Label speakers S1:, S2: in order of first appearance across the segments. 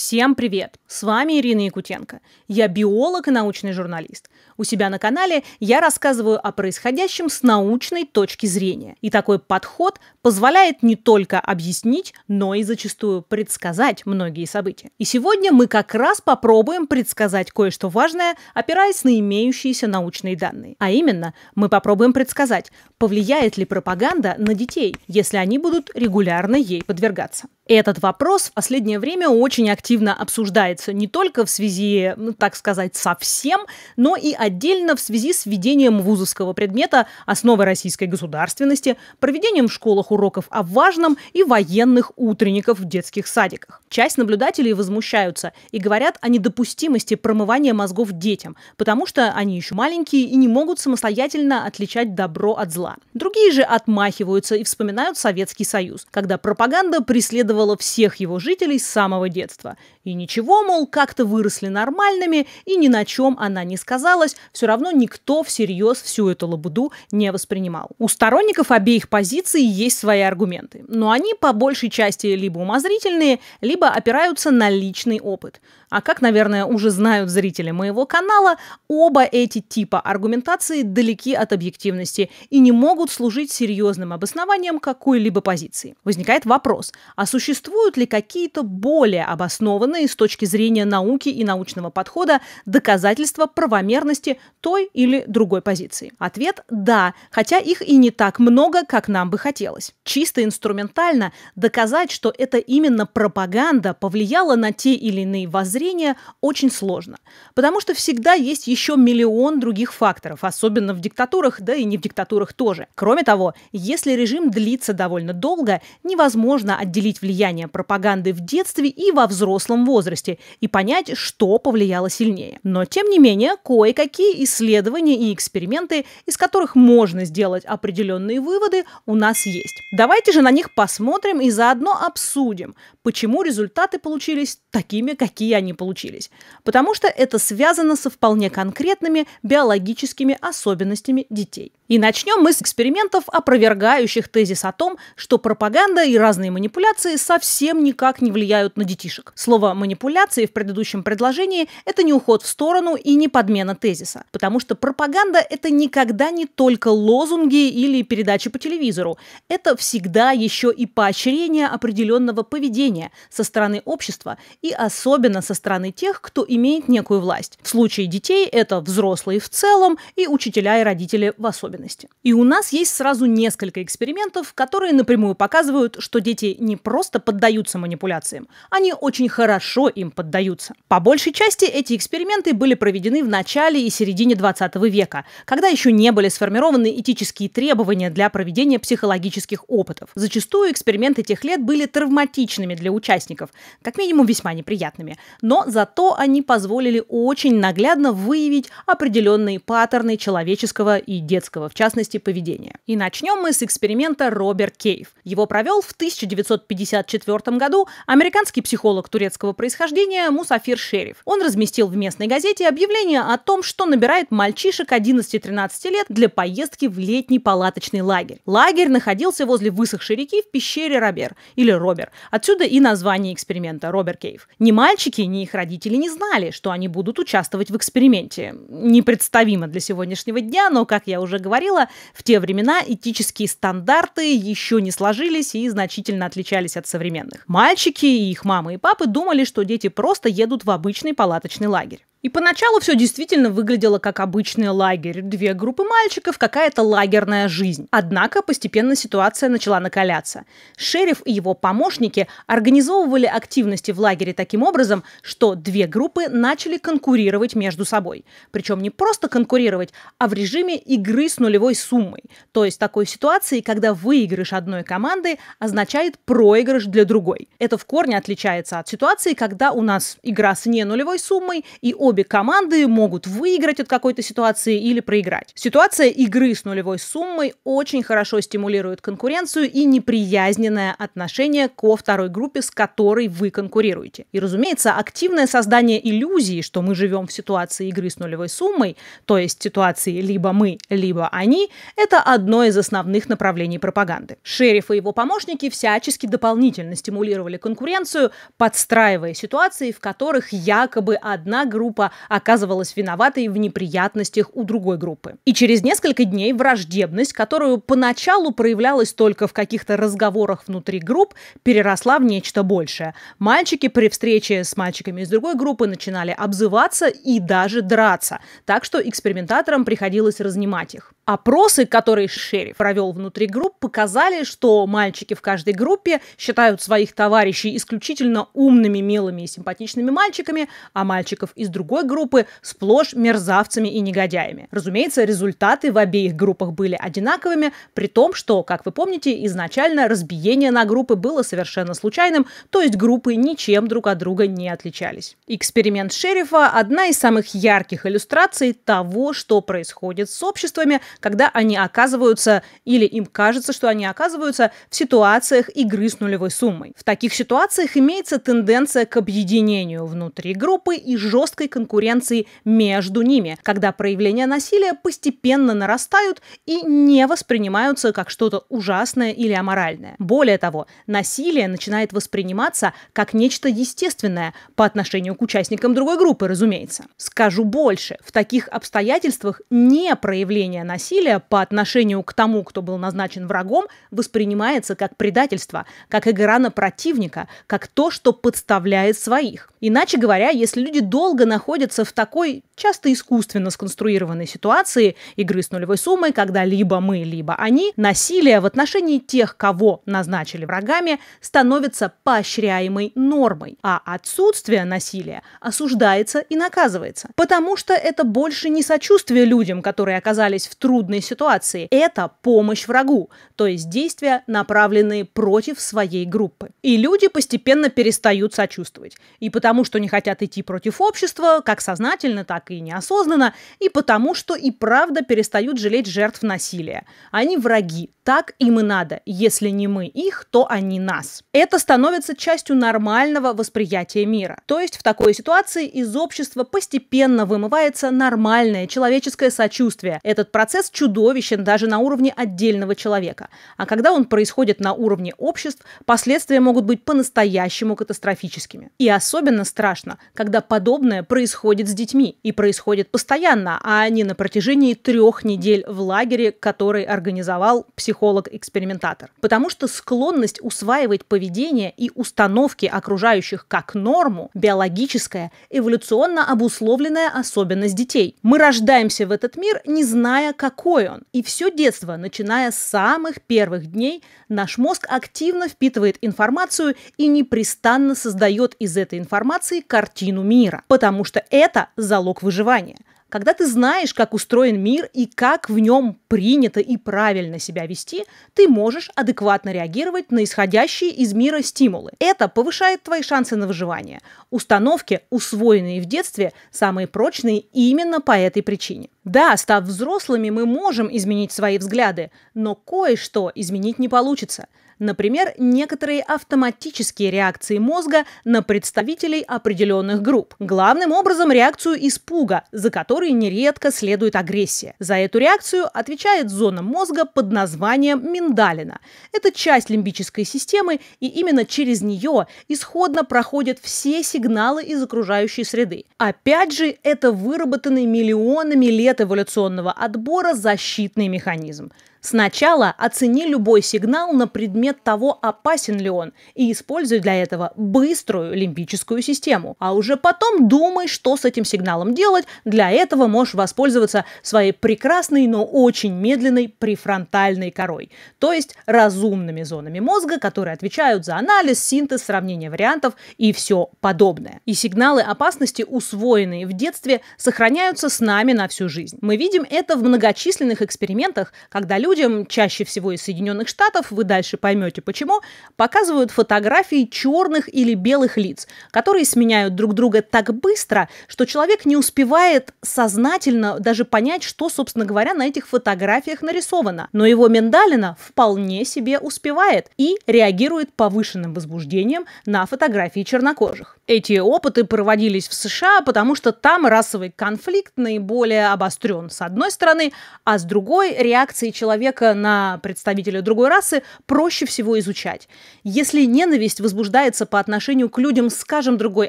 S1: Всем привет! С вами Ирина Якутенко. Я биолог и научный журналист. У себя на канале я рассказываю о происходящем с научной точки зрения. И такой подход позволяет не только объяснить, но и зачастую предсказать многие события. И сегодня мы как раз попробуем предсказать кое-что важное, опираясь на имеющиеся научные данные. А именно, мы попробуем предсказать, повлияет ли пропаганда на детей, если они будут регулярно ей подвергаться. Этот вопрос в последнее время очень активно обсуждается не только в связи, ну, так сказать, со всем, но и отдельно в связи с введением вузовского предмета «Основы российской государственности», проведением в школах уроков о важном и военных утренников в детских садиках. Часть наблюдателей возмущаются и говорят о недопустимости промывания мозгов детям, потому что они еще маленькие и не могут самостоятельно отличать добро от зла. Другие же отмахиваются и вспоминают Советский Союз, когда пропаганда преследовала радовала всех его жителей с самого детства. И ничего, мол, как-то выросли нормальными, и ни на чем она не сказалась, все равно никто всерьез всю эту лабуду не воспринимал. У сторонников обеих позиций есть свои аргументы, но они по большей части либо умозрительные, либо опираются на личный опыт. А как, наверное, уже знают зрители моего канала, оба эти типа аргументации далеки от объективности и не могут служить серьезным обоснованием какой-либо позиции. Возникает вопрос, а существуют ли какие-то более обоснованные определенные с точки зрения науки и научного подхода доказательства правомерности той или другой позиции? Ответ – да, хотя их и не так много, как нам бы хотелось. Чисто инструментально доказать, что это именно пропаганда повлияла на те или иные воззрения, очень сложно. Потому что всегда есть еще миллион других факторов, особенно в диктатурах, да и не в диктатурах тоже. Кроме того, если режим длится довольно долго, невозможно отделить влияние пропаганды в детстве и во взрослом юном возрасте и понять, что повлияло сильнее. Но, тем не менее, кое-какие исследования и эксперименты, из которых можно сделать определенные выводы, у нас есть. Давайте же на них посмотрим и заодно обсудим, почему результаты получились такими, какие они получились. Потому что это связано со вполне конкретными биологическими особенностями детей. И начнем мы с экспериментов, опровергающих тезис о том, что пропаганда и разные манипуляции совсем никак не влияют на детишек. Слово «манипуляции» в предыдущем предложении – это не уход в сторону и не подмена тезиса, потому что пропаганда – это никогда не только лозунги или передачи по телевизору. Это всегда еще и поощрение определенного поведения со стороны общества и особенно со стороны тех, кто имеет некую власть. В случае детей это взрослые в целом и учителя и родители в особенности особенности. И у нас есть сразу несколько экспериментов, которые напрямую показывают, что дети не просто поддаются манипуляциям, они очень хорошо им поддаются. По большей части эти эксперименты были проведены в начале и середине 20 века, когда еще не были сформированы этические требования для проведения психологических опытов. Зачастую эксперименты тех лет были травматичными для участников, как минимум весьма неприятными, но зато они позволили очень наглядно выявить определенные паттерны человеческого и детского в частности поведения. И начнем мы с эксперимента Роберт Кейв. Его провел в 1954 году американский психолог турецкого происхождения Мусафир Шериф. Он разместил в местной газете объявление о том, что набирает мальчишек 11-13 лет для поездки в летний палаточный лагерь. Лагерь находился возле высохшей реки в пещере Робер или Робер. Отсюда и название эксперимента Робер Кейв. Ни мальчики, ни их родители не знали, что они будут участвовать в эксперименте. Непредставимо для сегодняшнего дня, но, как я уже говорил говорила, в те времена этические стандарты еще не сложились и значительно отличались от современных. Мальчики и их мамы и папы думали, что дети просто едут в обычный палаточный лагерь. И поначалу все действительно выглядело как обычный лагерь. Две группы мальчиков, какая-то лагерная жизнь. Однако постепенно ситуация начала накаляться. Шериф и его помощники организовывали активности в лагере таким образом, что две группы начали конкурировать между собой. Причем не просто конкурировать, а в режиме игры с нулевой суммой. То есть такой ситуации, когда выигрыш одной команды означает проигрыш для другой. Это в корне отличается от ситуации, когда у нас игра с не нулевой суммой и обе команды могут выиграть от какой-то ситуации или проиграть. Ситуация игры с нулевой суммой очень хорошо стимулирует конкуренцию и неприязненное отношение ко второй группе, с которой вы конкурируете. И, разумеется, активное создание иллюзии, что мы живем в ситуации игры с нулевой суммой, то есть ситуации либо мы, либо они, это одно из основных направлений пропаганды. Шериф и его помощники всячески дополнительно стимулировали конкуренцию, подстраивая ситуации, в которых якобы одна группа группа оказывалась виноватой в неприятностях у другой группы. И через несколько дней враждебность, которую поначалу проявлялась только в каких-то разговорах внутри групп, переросла в нечто большее. Мальчики при встрече с мальчиками из другой группы начинали обзываться и даже драться, так что экспериментаторам приходилось разнимать их. Опросы, которые шериф провел внутри групп, показали, что мальчики в каждой группе считают своих товарищей исключительно умными, милыми и симпатичными мальчиками, а мальчиков из другой другой группы сплошь мерзавцами и негодяями. Разумеется, результаты в обеих группах были одинаковыми, при том, что, как вы помните, изначально разбиение на группы было совершенно случайным, то есть группы ничем друг от друга не отличались. Эксперимент шерифа – одна из самых ярких иллюстраций того, что происходит с обществами, когда они оказываются, или им кажется, что они оказываются в ситуациях игры с нулевой суммой. В таких ситуациях имеется тенденция к объединению внутри группы и жесткой конкуренции конкуренции между ними, когда проявления насилия постепенно нарастают и не воспринимаются как что-то ужасное или аморальное. Более того, насилие начинает восприниматься как нечто естественное по отношению к участникам другой группы, разумеется. Скажу больше, в таких обстоятельствах не проявление насилия по отношению к тому, кто был назначен врагом, воспринимается как предательство, как игра на противника, как то, что подставляет своих. Иначе говоря, если люди долго находятся находится в такой часто искусственно сконструированной ситуации игры с нулевой суммой, когда либо мы, либо они, насилие в отношении тех, кого назначили врагами, становится поощряемой нормой, а отсутствие насилия осуждается и наказывается. Потому что это больше не сочувствие людям, которые оказались в трудной ситуации, это помощь врагу, то есть действия, направленные против своей группы. И люди постепенно перестают сочувствовать. И потому что не хотят идти против общества, как сознательно, так и неосознанно, и потому, что и правда перестают жалеть жертв насилия. Они враги, так им и надо. Если не мы их, то они нас. Это становится частью нормального восприятия мира. То есть в такой ситуации из общества постепенно вымывается нормальное человеческое сочувствие. Этот процесс чудовищен даже на уровне отдельного человека. А когда он происходит на уровне обществ, последствия могут быть по-настоящему катастрофическими. И особенно страшно, когда подобное происходит с детьми и происходит постоянно, а не на протяжении трех недель в лагере, который организовал психолог психолог-экспериментатор. Потому что склонность усваивать поведение и установки окружающих как норму – биологическая, эволюционно обусловленная особенность детей. Мы рождаемся в этот мир, не зная, какой он. И все детство, начиная с самых первых дней, наш мозг активно впитывает информацию и непрестанно создает из этой информации картину мира. Потому что это залог выживания. Когда ты знаешь, как устроен мир и как в нем принято и правильно себя вести, ты можешь адекватно реагировать на исходящие из мира стимулы. Это повышает твои шансы на выживание. Установки, усвоенные в детстве, самые прочные именно по этой причине. Да, став взрослыми, мы можем изменить свои взгляды, но кое-что изменить не получится. Например, некоторые автоматические реакции мозга на представителей определенных групп. Главным образом реакцию испуга, за которую которой нередко следует агрессия. За эту реакцию отвечает зона мозга под названием миндалина. Это часть лимбической системы, и именно через нее исходно проходят все сигналы из окружающей среды. Опять же, это выработанный миллионами лет эволюционного отбора защитный механизм – Сначала оцени любой сигнал на предмет того, опасен ли он, и используй для этого быструю лимбическую систему. А уже потом думай, что с этим сигналом делать. Для этого можешь воспользоваться своей прекрасной, но очень медленной префронтальной корой, то есть разумными зонами мозга, которые отвечают за анализ, синтез, сравнение вариантов и все подобное. И сигналы опасности, усвоенные в детстве, сохраняются с нами на всю жизнь. Мы видим это в многочисленных экспериментах, когда люди людям, чаще всего из Соединенных Штатов, вы дальше поймете почему, показывают фотографии черных или белых лиц, которые сменяют друг друга так быстро, что человек не успевает сознательно даже понять, что, собственно говоря, на этих фотографиях нарисовано. Но его миндалина вполне себе успевает и реагирует повышенным возбуждением на фотографии чернокожих. Эти опыты проводились в США, потому что там расовый конфликт наиболее обострен с одной стороны, а с другой реакции человека на представителя другой расы проще всего изучать. Если ненависть возбуждается по отношению к людям, скажем, другой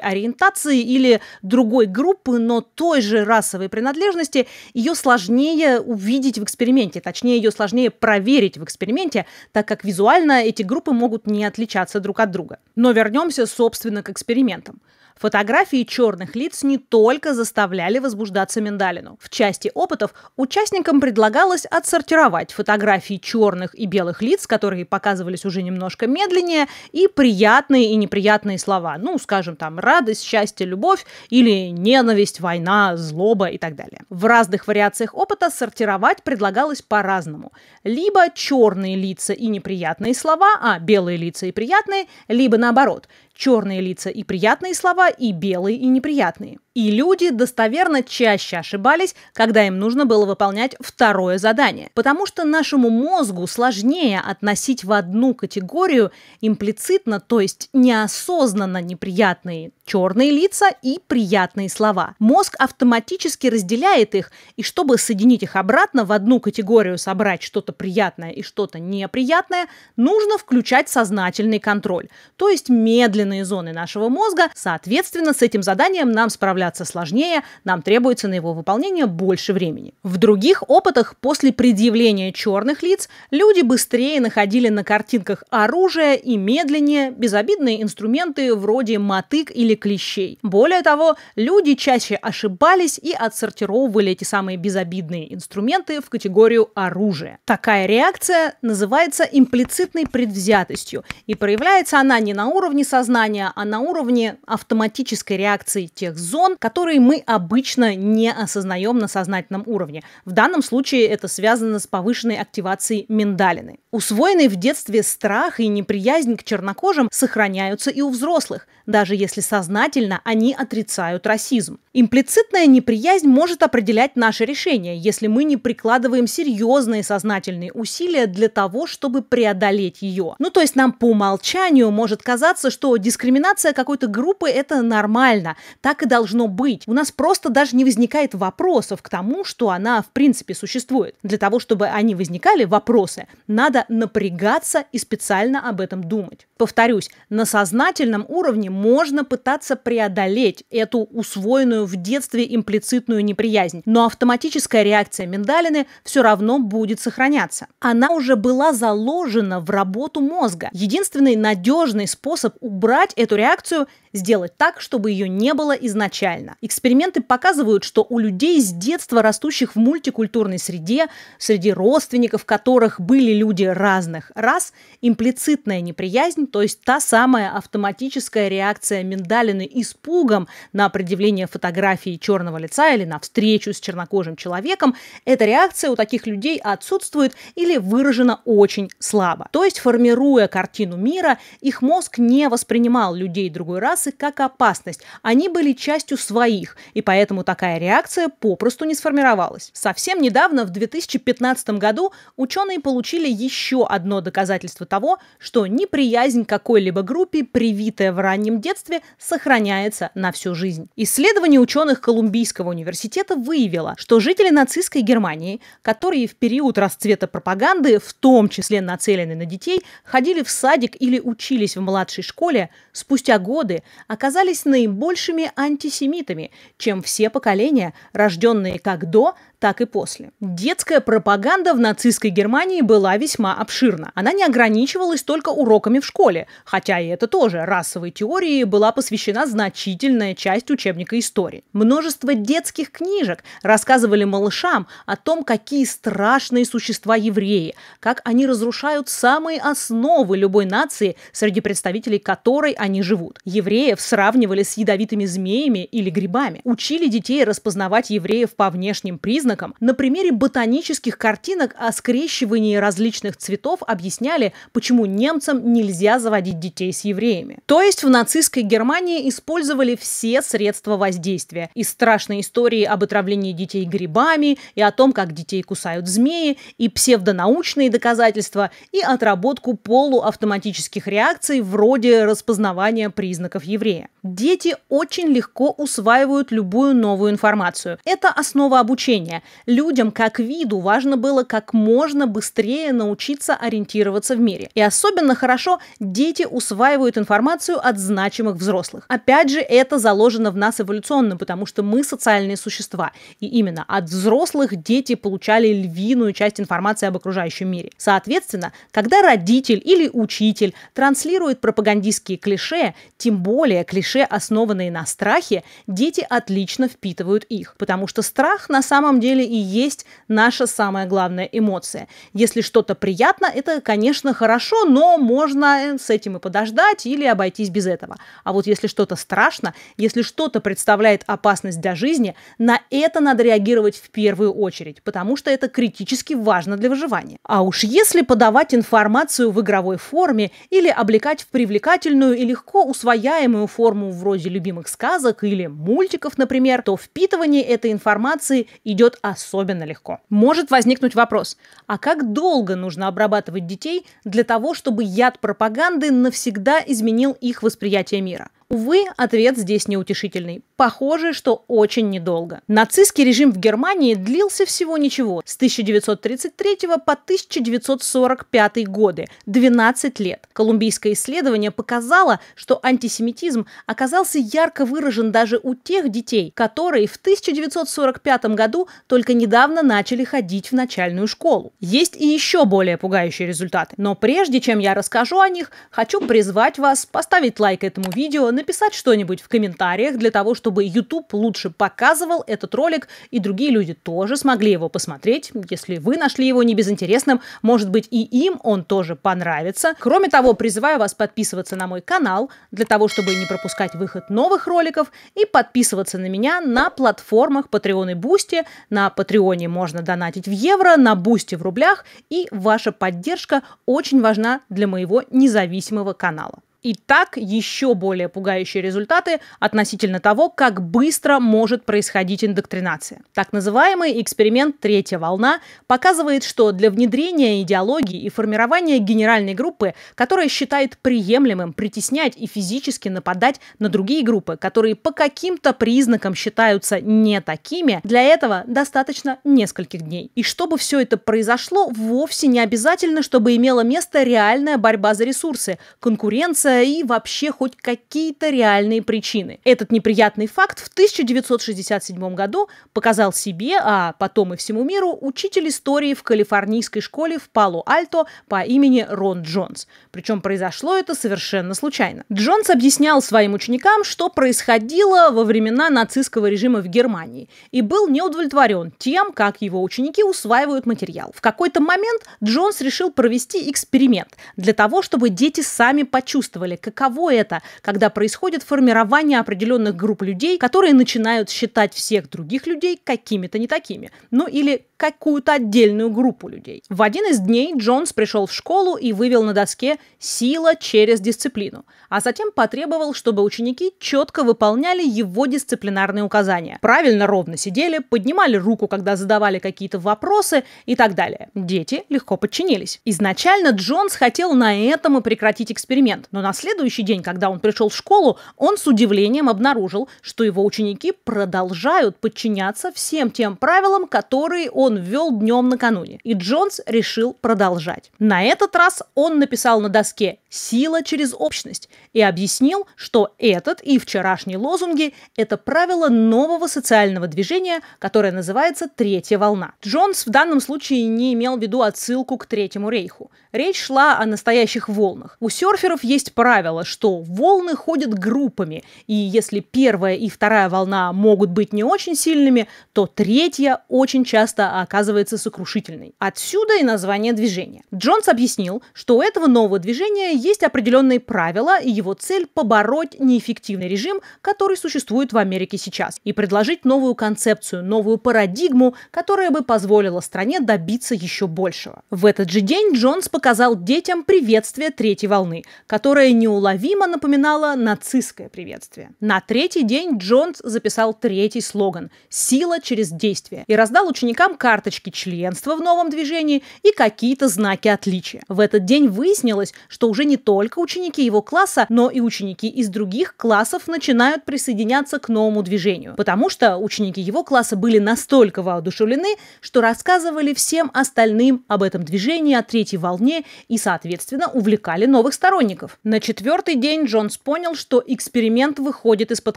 S1: ориентации или другой группы, но той же расовой принадлежности, ее сложнее увидеть в эксперименте, точнее ее сложнее проверить в эксперименте, так как визуально эти группы могут не отличаться друг от друга. Но вернемся, собственно, к экспериментам этом. Фотографии черных лиц не только заставляли возбуждаться миндалину. В части опытов участникам предлагалось отсортировать фотографии черных и белых лиц, которые показывались уже немножко медленнее, и приятные и неприятные слова. Ну, скажем, там радость, счастье, любовь или ненависть, война, злоба и так далее. В разных вариациях опыта сортировать предлагалось по-разному. Либо черные лица и неприятные слова, а белые лица и приятные, либо наоборот, черные лица и приятные слова, и белые и неприятные. И люди достоверно чаще ошибались, когда им нужно было выполнять второе задание. Потому что нашему мозгу сложнее относить в одну категорию имплицитно, то есть неосознанно неприятные черные лица и приятные слова. Мозг автоматически разделяет их, и чтобы соединить их обратно в одну категорию, собрать что-то приятное и что-то неприятное, нужно включать сознательный контроль, то есть медленные зоны нашего мозга. Соответственно, с этим заданием нам справляться справляться сложнее, нам требуется на его выполнение больше времени. В других опытах после предъявления черных лиц люди быстрее находили на картинках оружие и медленнее безобидные инструменты вроде мотык или клещей. Более того, люди чаще ошибались и отсортировывали эти самые безобидные инструменты в категорию оружия. Такая реакция называется имплицитной предвзятостью, и проявляется она не на уровне сознания, а на уровне автоматической реакции тех зон, сторон, которые мы обычно не осознаем на сознательном уровне. В данном случае это связано с повышенной активацией миндалины. Усвоенный в детстве страх и неприязнь к чернокожим сохраняются и у взрослых, даже если сознательно они отрицают расизм. Имплицитная неприязнь может определять наши решения, если мы не прикладываем серьезные сознательные усилия для того, чтобы преодолеть ее. Ну то есть нам по умолчанию может казаться, что дискриминация какой-то группы это нормально, так и должно должно быть. У нас просто даже не возникает вопросов к тому, что она в принципе существует. Для того, чтобы они возникали, вопросы, надо напрягаться и специально об этом думать. Повторюсь, на сознательном уровне можно пытаться преодолеть эту усвоенную в детстве имплицитную неприязнь, но автоматическая реакция миндалины все равно будет сохраняться. Она уже была заложена в работу мозга. Единственный надежный способ убрать эту реакцию – сделать так, чтобы ее не было изначально реально. Эксперименты показывают, что у людей с детства, растущих в мультикультурной среде, среди родственников которых были люди разных рас, имплицитная неприязнь, то есть та самая автоматическая реакция миндалины испугом на предъявление фотографии черного лица или на встречу с чернокожим человеком, эта реакция у таких людей отсутствует или выражена очень слабо. То есть, формируя картину мира, их мозг не воспринимал людей другой расы как опасность. Они были частью своих, и поэтому такая реакция попросту не сформировалась. Совсем недавно, в 2015 году, ученые получили еще одно доказательство того, что неприязнь какой-либо группе, привитая в раннем детстве, сохраняется на всю жизнь. Исследование ученых Колумбийского университета выявило, что жители нацистской Германии, которые в период расцвета пропаганды, в том числе нацелены на детей, ходили в садик или учились в младшей школе, спустя годы оказались наибольшими антисемитами семитами, чем все поколения, рожденные как до, так и после. Детская пропаганда в нацистской Германии была весьма обширна. Она не ограничивалась только уроками в школе, хотя и это тоже расовой теории была посвящена значительная часть учебника истории. Множество детских книжек рассказывали малышам о том, какие страшные существа евреи, как они разрушают самые основы любой нации, среди представителей которой они живут. Евреев сравнивали с ядовитыми змеями или грибами. Учили детей распознавать евреев по внешним признакам. На примере ботанических картинок о скрещивании различных цветов объясняли, почему немцам нельзя заводить детей с евреями. То есть в нацистской Германии использовали все средства воздействия. И страшные истории об отравлении детей грибами, и о том, как детей кусают змеи, и псевдонаучные доказательства, и отработку полуавтоматических реакций вроде распознавания признаков еврея. Дети очень легко усваивают любую новую информацию. Это основа обучения. Людям как виду важно было как можно быстрее научиться ориентироваться в мире. И особенно хорошо дети усваивают информацию от значимых взрослых. Опять же, это заложено в нас эволюционно, потому что мы социальные существа. И именно от взрослых дети получали львиную часть информации об окружающем мире. Соответственно, когда родитель или учитель транслирует пропагандистские клише, тем более клише, основанные на страхе, дети отлично впитывают их, потому что страх на самом деле и есть наша самая главная эмоция. Если что-то приятно, это, конечно, хорошо, но можно с этим и подождать или обойтись без этого. А вот если что-то страшно, если что-то представляет опасность для жизни, на это надо реагировать в первую очередь, потому что это критически важно для выживания. А уж если подавать информацию в игровой форме или облекать в привлекательную и легко усвояемую форму вроде любимых сказок или или мультиков, например, то впитывание этой информации идет особенно легко. Может возникнуть вопрос, а как долго нужно обрабатывать детей для того, чтобы яд пропаганды навсегда изменил их восприятие мира? Увы, ответ здесь неутешительный. Похоже, что очень недолго. Нацистский режим в Германии длился всего ничего, с 1933 по 1945 годы, 12 лет. Колумбийское исследование показало, что антисемитизм оказался ярко выражен даже у тех детей, которые в 1945 году только недавно начали ходить в начальную школу. Есть и еще более пугающие результаты. Но прежде чем я расскажу о них, хочу призвать вас поставить лайк этому видео, написать что-нибудь в комментариях для того, чтобы чтобы YouTube лучше показывал этот ролик, и другие люди тоже смогли его посмотреть. Если вы нашли его не безинтересным, может быть и им он тоже понравится. Кроме того, призываю вас подписываться на мой канал для того, чтобы не пропускать выход новых роликов и подписываться на меня на платформах Patreon и Boosty. На Патреоне можно донатить в евро, на Boosty в рублях, и ваша поддержка очень важна для моего независимого канала и так еще более пугающие результаты относительно того, как быстро может происходить индоктринация. Так называемый эксперимент «Третья волна» показывает, что для внедрения идеологии и формирования генеральной группы, которая считает приемлемым притеснять и физически нападать на другие группы, которые по каким-то признакам считаются не такими, для этого достаточно нескольких дней. И чтобы все это произошло, вовсе не обязательно, чтобы имела место реальная борьба за ресурсы, конкуренция это и вообще хоть какие-то реальные причины. Этот неприятный факт в 1967 году показал себе, а потом и всему миру, учитель истории в калифорнийской школе в Пало-Альто по имени Рон Джонс. Причем произошло это совершенно случайно. Джонс объяснял своим ученикам, что происходило во времена нацистского режима в Германии, и был неудовлетворен тем, как его ученики усваивают материал. В какой-то момент Джонс решил провести эксперимент для того, чтобы дети сами почувствовали, рассказывали, каково это, когда происходит формирование определенных групп людей, которые начинают считать всех других людей какими-то не такими, ну или какую-то отдельную группу людей. В один из дней Джонс пришел в школу и вывел на доске «сила через дисциплину», а затем потребовал, чтобы ученики четко выполняли его дисциплинарные указания. Правильно ровно сидели, поднимали руку, когда задавали какие-то вопросы и так далее. Дети легко подчинились. Изначально Джонс хотел на этом и прекратить эксперимент, но на на следующий день, когда он пришел в школу, он с удивлением обнаружил, что его ученики продолжают подчиняться всем тем правилам, которые он ввел днем накануне. И Джонс решил продолжать. На этот раз он написал на доске «Сила через общность» и объяснил, что этот и вчерашние лозунги – это правило нового социального движения, которое называется «Третья волна». Джонс в данном случае не имел в виду отсылку к Третьему рейху. Речь шла о настоящих волнах. У серферов есть правило, что волны ходят группами, и если первая и вторая волна могут быть не очень сильными, то третья очень часто оказывается сокрушительной. Отсюда и название движения. Джонс объяснил, что у этого нового движения есть определенные правила, и его цель – побороть неэффективный режим, который существует в Америке сейчас, и предложить новую концепцию, новую парадигму, которая бы позволила стране добиться еще большего. В этот же день Джонс показал детям приветствие третьей волны, которая которое неуловимо напоминало нацистское приветствие. На третий день Джонс записал третий слоган «Сила через действие» и раздал ученикам карточки членства в новом движении и какие-то знаки отличия. В этот день выяснилось, что уже не только ученики его класса, но и ученики из других классов начинают присоединяться к новому движению, потому что ученики его класса были настолько воодушевлены, что рассказывали всем остальным об этом движении, о третьей волне и, соответственно, увлекали новых сторонников. На четвертый день Джонс понял, что эксперимент выходит из-под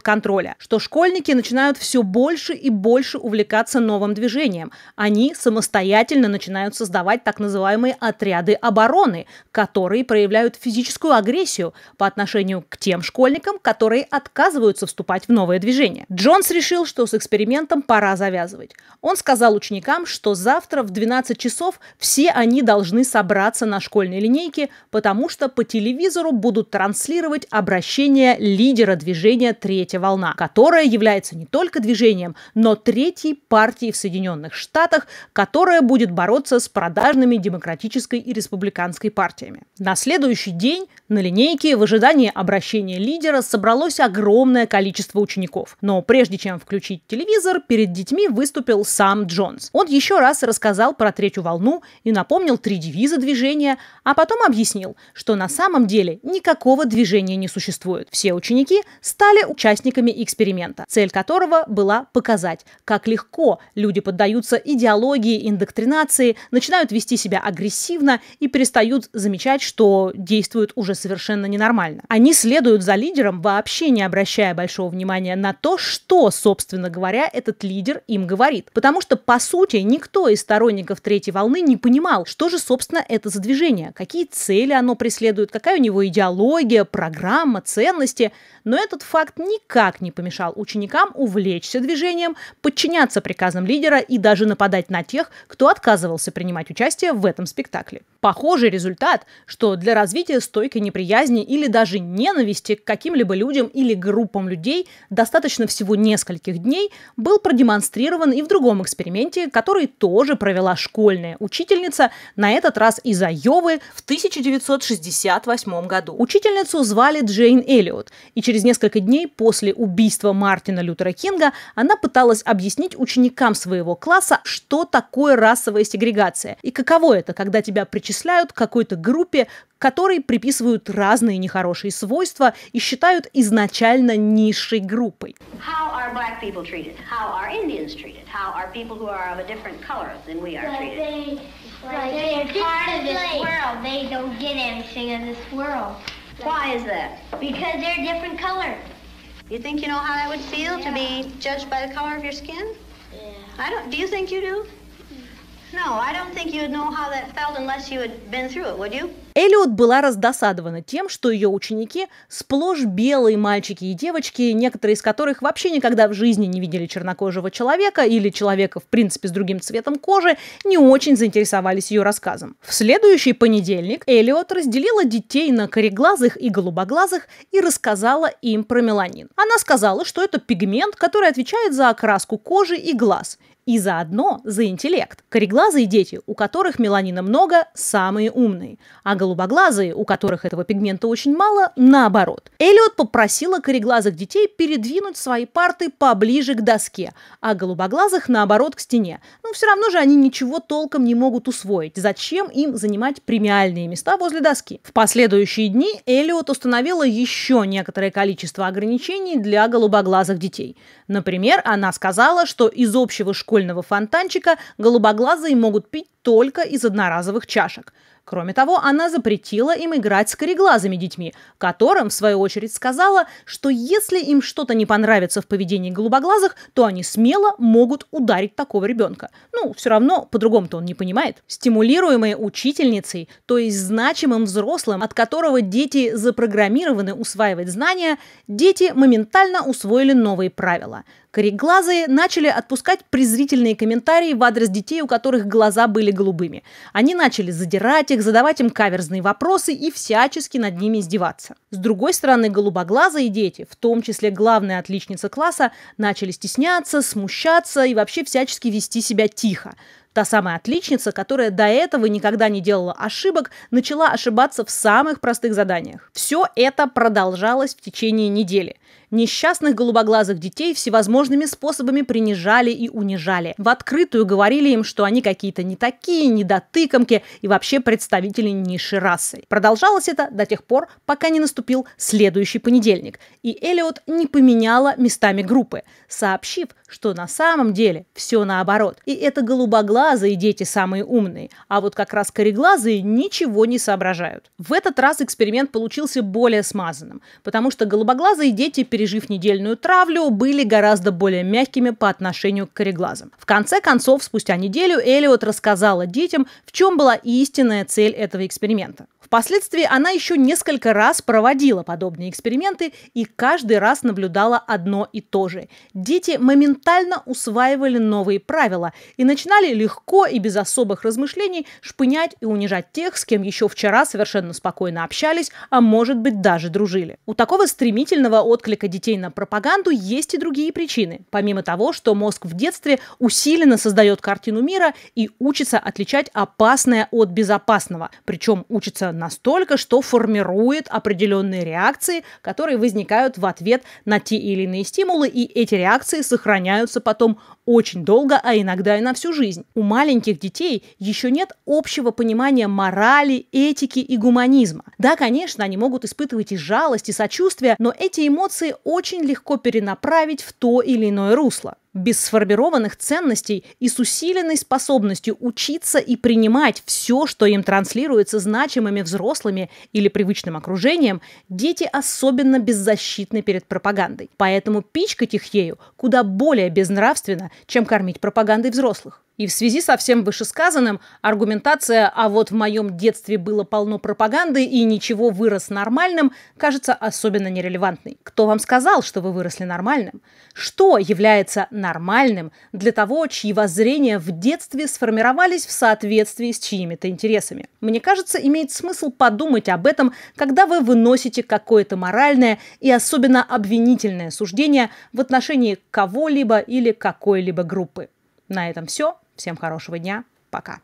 S1: контроля, что школьники начинают все больше и больше увлекаться новым движением. Они самостоятельно начинают создавать так называемые отряды обороны, которые проявляют физическую агрессию по отношению к тем школьникам, которые отказываются вступать в новое движение. Джонс решил, что с экспериментом пора завязывать. Он сказал ученикам, что завтра в 12 часов все они должны собраться на школьной линейке, потому что по телевизору будут транслировать обращение лидера движения «Третья волна», которая является не только движением, но третьей партией в Соединенных Штатах, которая будет бороться с продажными демократической и республиканской партиями. На следующий день на линейке в ожидании обращения лидера собралось огромное количество учеников. Но прежде чем включить телевизор, перед детьми выступил сам Джонс. Он еще раз рассказал про третью волну и напомнил три девиза движения, а потом объяснил, что на самом деле не никакого движения не существует. Все ученики стали участниками эксперимента, цель которого была показать, как легко люди поддаются идеологии, индоктринации, начинают вести себя агрессивно и перестают замечать, что действуют уже совершенно ненормально. Они следуют за лидером, вообще не обращая большого внимания на то, что, собственно говоря, этот лидер им говорит. Потому что, по сути, никто из сторонников третьей волны не понимал, что же, собственно, это за движение, какие цели оно преследует, какая у него идеология, идеология, программа, ценности, но этот факт никак не помешал ученикам увлечься движением, подчиняться приказам лидера и даже нападать на тех, кто отказывался принимать участие в этом спектакле. Похожий результат, что для развития стойкой неприязни или даже ненависти к каким-либо людям или группам людей достаточно всего нескольких дней, был продемонстрирован и в другом эксперименте, который тоже провела школьная учительница, на этот раз из Айовы в 1968 году. Учительницу звали Джейн Эллиот, и через несколько дней после убийства Мартина Лютера Кинга она пыталась объяснить ученикам своего класса, что такое расовая сегрегация и каково это, когда тебя причисляют к какой-то группе, которой приписывают разные нехорошие свойства и считают изначально низшей группой. How are black people treated? How are Indians treated? How are people who are of a different color than we are treated? Like, they are part of this place. world. They don't get anything of this world. Why is that? Because they're different color. You think you know how that would feel yeah. to be judged by the color of your skin? Yeah. I don't. Do you think you do? Эллиот была раздосадована тем, что ее ученики сплошь белые мальчики и девочки, некоторые из которых вообще никогда в жизни не видели чернокожего человека или человека, в принципе, с другим цветом кожи, не очень заинтересовались ее рассказом. В следующий понедельник Эллиот разделила детей на кореглазых и голубоглазых и рассказала им про меланин. Она сказала, что это пигмент, который отвечает за окраску кожи и глаз, и заодно за интеллект. Кореглазые дети, у которых меланина много, самые умные, а голубоглазые, у которых этого пигмента очень мало, наоборот. Эллиот попросила кореглазых детей передвинуть свои парты поближе к доске, а голубоглазых наоборот к стене. Но ну, все равно же они ничего толком не могут усвоить. Зачем им занимать премиальные места возле доски? В последующие дни Эллиот установила еще некоторое количество ограничений для голубоглазых детей. Например, она сказала, что из общего школьного школьного фонтанчика голубоглазые могут пить только из одноразовых чашек. Кроме того, она запретила им играть с кореглазыми детьми, которым, в свою очередь, сказала, что если им что-то не понравится в поведении голубоглазых, то они смело могут ударить такого ребенка. Ну, все равно, по-другому-то он не понимает. Стимулируемые учительницей, то есть значимым взрослым, от которого дети запрограммированы усваивать знания, дети моментально усвоили новые правила – Кореглазые начали отпускать презрительные комментарии в адрес детей, у которых глаза были голубыми. Они начали задирать их, задавать им каверзные вопросы и всячески над ними издеваться. С другой стороны, голубоглазые дети, в том числе главная отличница класса, начали стесняться, смущаться и вообще всячески вести себя тихо. Та самая отличница, которая до этого никогда не делала ошибок, начала ошибаться в самых простых заданиях. Все это продолжалось в течение недели. Несчастных голубоглазых детей всевозможными способами принижали и унижали. В открытую говорили им, что они какие-то не такие, недотыкомки и вообще представители низшей расы. Продолжалось это до тех пор, пока не наступил следующий понедельник, и Элиот не поменяла местами группы, сообщив, что на самом деле все наоборот. И это голубоглазые дети самые умные, а вот как раз кореглазые ничего не соображают. В этот раз эксперимент получился более смазанным, потому что голубоглазые дети пережив недельную травлю, были гораздо более мягкими по отношению к кореглазам. В конце концов, спустя неделю Эллиот рассказала детям, в чем была истинная цель этого эксперимента. Впоследствии она еще несколько раз проводила подобные эксперименты и каждый раз наблюдала одно и то же. Дети моментально усваивали новые правила и начинали легко и без особых размышлений шпынять и унижать тех, с кем еще вчера совершенно спокойно общались, а может быть даже дружили. У такого стремительного отклика детей на пропаганду есть и другие причины. Помимо того, что мозг в детстве усиленно создает картину мира и учится отличать опасное от безопасного, причем учится настолько, что формирует определенные реакции, которые возникают в ответ на те или иные стимулы, и эти реакции сохраняются потом очень долго, а иногда и на всю жизнь. У маленьких детей еще нет общего понимания морали, этики и гуманизма. Да, конечно, они могут испытывать и жалость, и сочувствие, но эти эмоции очень легко перенаправить в то или иное русло без сформированных ценностей и с усиленной способностью учиться и принимать все, что им транслируется значимыми взрослыми или привычным окружением, дети особенно беззащитны перед пропагандой. Поэтому пичкать их ею куда более безнравственно, чем кормить пропагандой взрослых. И в связи со всем вышесказанным аргументация «а вот в моем детстве было полно пропаганды и ничего вырос нормальным» кажется особенно нерелевантной. Кто вам сказал, что вы выросли нормальным? Что является нормальным для того, чьи воззрения в детстве сформировались в соответствии с чьими-то интересами? Мне кажется, имеет смысл подумать об этом, когда вы выносите какое-то моральное и особенно обвинительное суждение в отношении кого-либо или какой-либо группы. На этом все. Всем хорошего дня. Пока.